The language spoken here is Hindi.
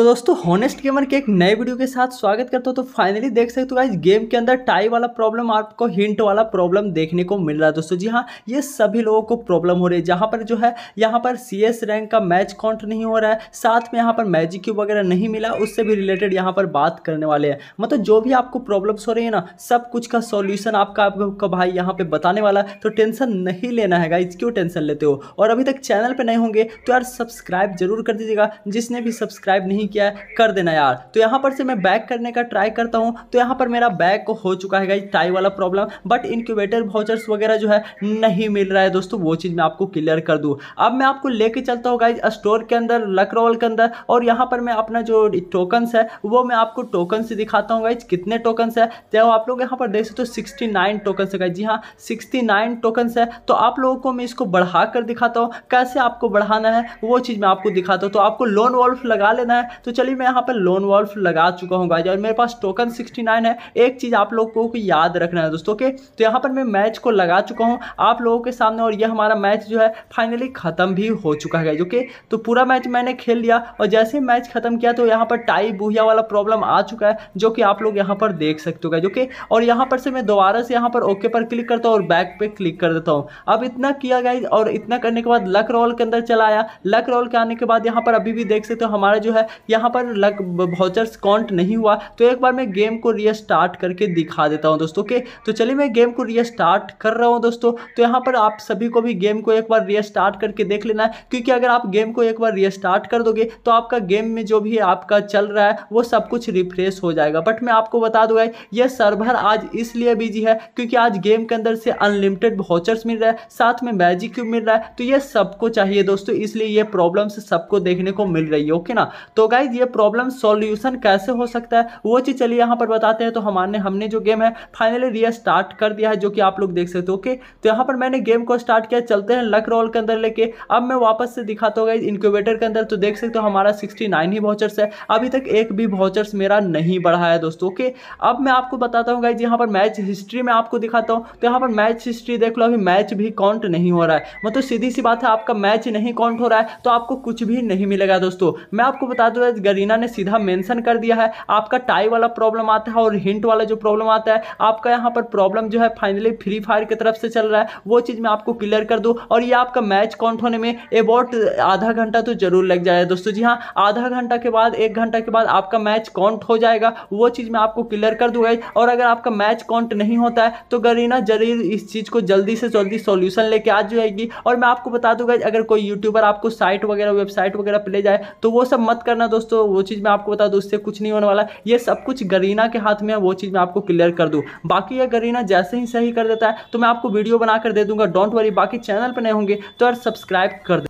तो दोस्तों हॉनेस्ट गेमर के एक नए वीडियो के साथ स्वागत करता हूँ तो फाइनली देख सकते हो गाइज गेम के अंदर टाई वाला प्रॉब्लम आपको हिंट वाला प्रॉब्लम देखने को मिल रहा है दोस्तों जी हाँ ये सभी लोगों को प्रॉब्लम हो रही है जहाँ पर जो है यहाँ पर सी रैंक का मैच काउंट नहीं हो रहा है साथ में यहाँ पर मैजिक क्यूब वगैरह नहीं मिला उससे भी रिलेटेड यहाँ पर बात करने वाले हैं मतलब जो भी आपको प्रॉब्लम्स हो रही है ना सब कुछ का सॉल्यूशन आपका आपका भाई यहाँ पर बताने वाला है तो टेंशन नहीं लेना है गाइज क्यों टेंशन लेते हो और अभी तक चैनल पर नहीं होंगे तो यार सब्सक्राइब जरूर कर दीजिएगा जिसने भी सब्सक्राइब नहीं किया है कर देना यार तो यहाँ पर से मैं बैक करने का ट्राई करता हूँ तो यहाँ पर मेरा बैक हो चुका है टाई वाला प्रॉब्लम बट इनक्यूबेटर वाउचर्स वगैरह जो है नहीं मिल रहा है दोस्तों वो चीज़ मैं आपको क्लियर कर दूँ अब मैं आपको लेके चलता हूँ गाइज स्टोर के अंदर लकरोल के अंदर और यहाँ पर मैं अपना जो टोकन्स है वो मैं आपको टोकन से दिखाता हूँ गाइज कितने टोकन्स है चाहे तो आप लोग यहाँ पर देख सकते हो सिक्सटी नाइन टोकन्स है गाइज जी हाँ सिक्सटी नाइन टोकन्स है तो आप लोगों को मैं इसको बढ़ा कर दिखाता हूँ कैसे आपको बढ़ाना है वो चीज़ मैं आपको दिखाता हूँ तो आपको लोन वॉल्फ लगा लेना है तो चलिए मैं यहाँ पर लोन वॉल्फ लगा चुका हूँ गाइज और मेरे पास टोकन सिक्सटी है एक चीज़ आप लोगों को याद रखना है दोस्तों के तो यहाँ पर मैं मैच को लगा चुका हूँ आप लोगों के सामने और यह हमारा मैच जो है फाइनली ख़त्म भी हो चुका है जो ओके तो पूरा मैच मैंने खेल लिया और जैसे ही मैच ख़त्म किया तो यहाँ पर टाई बुहिया वाला प्रॉब्लम आ चुका है जो कि आप लोग यहाँ पर देख सकते हो जो ओके और यहाँ पर से मैं दोबारा से यहाँ पर ओके पर क्लिक करता हूँ और बैक पर क्लिक कर देता हूँ अब इतना किया गया और इतना करने के बाद लक रोल के अंदर चला आया लक रोल के आने के बाद यहाँ पर अभी भी देख सकते हो हमारा जो है यहाँ पर लग भाउचर्स काउंट नहीं हुआ तो एक बार मैं गेम को रीस्टार्ट करके दिखा देता हूँ दोस्तों ओके तो चलिए मैं गेम को रीस्टार्ट कर रहा हूँ दोस्तों तो यहाँ पर आप सभी को भी गेम को एक बार रीस्टार्ट करके देख लेना है क्योंकि अगर आप गेम को एक बार रीस्टार्ट कर दोगे तो आपका गेम में जो भी आपका चल रहा है वो सब कुछ रिफ्रेश हो जाएगा बट मैं आपको बता दूंगा यह सर्वर आज इसलिए बिजी है क्योंकि आज गेम के अंदर से अनलिमिटेड वाउचर्स मिल रहा है साथ में मैजिक क्यूब मिल रहा है तो ये सबको चाहिए दोस्तों इसलिए ये प्रॉब्लम्स सबको देखने को मिल रही है ओके ना तो गाय गाइज ये प्रॉब्लम सॉल्यूशन कैसे हो सकता है वो चीज़ चलिए यहाँ पर बताते हैं तो हमारे हमने जो गेम है फाइनली रीस्टार्ट कर दिया है जो कि आप लोग देख सकते हो ओके तो यहाँ पर मैंने गेम को स्टार्ट किया चलते हैं लक रोल के अंदर लेके अब मैं वापस से दिखाता हूँ गाइज इनक्यूबेटर के अंदर तो देख सकते हो हमारा सिक्सटी ही वाउचर्स है अभी तक एक भी वाउचर्स मेरा नहीं बढ़ा है दोस्तों ओके अब मैं आपको बताता हूँ गाइज यहाँ पर मैच हिस्ट्री में आपको दिखाता हूँ तो यहाँ पर मैच हिस्ट्री देख लो अभी मैच भी काउंट नहीं हो रहा है मतलब सीधी सी बात है आपका मैच नहीं काउंट हो रहा है तो आपको कुछ भी नहीं मिलेगा दोस्तों मैं आपको बता दूँ गरीना ने सीधा मेंशन कर दिया है आपका टाई वाला प्रॉब्लम आता है और हिंट वाला जो प्रॉब्लम आता है आपका यहाँ पर प्रॉब्लम जो है फाइनली फ्री फायर की तरफ से चल रहा है वो चीज़ मैं आपको क्लियर कर दूँ और ये आपका मैच काउंट होने में अबाउट आधा घंटा तो जरूर लग जाएगा दोस्तों जी हाँ आधा घंटा के बाद एक घंटा के बाद आपका मैच काउंट हो जाएगा वो चीज़ मैं आपको क्लियर कर दूंगा और अगर आपका मैच काउंट नहीं होता है तो गरीना जरूर इस चीज़ को जल्दी से जल्दी सोल्यूशन लेके आ जाएगी और मैं आपको बता दूंगा अगर कोई यूट्यूबर आपको साइट वगैरह वेबसाइट वगैरह पे ले जाए तो वो सब मत करना दोस्तों वो चीज़ मैं आपको बता दूँ उससे कुछ नहीं होने वाला ये सब कुछ गरीना के हाथ में है वो चीज़ मैं आपको क्लियर कर दूँ बाकी ये गरीना जैसे ही सही कर देता है तो मैं आपको वीडियो बनाकर दे दूंगा डोंट वरी बाकी चैनल पर नहीं होंगे तो यार सब्सक्राइब कर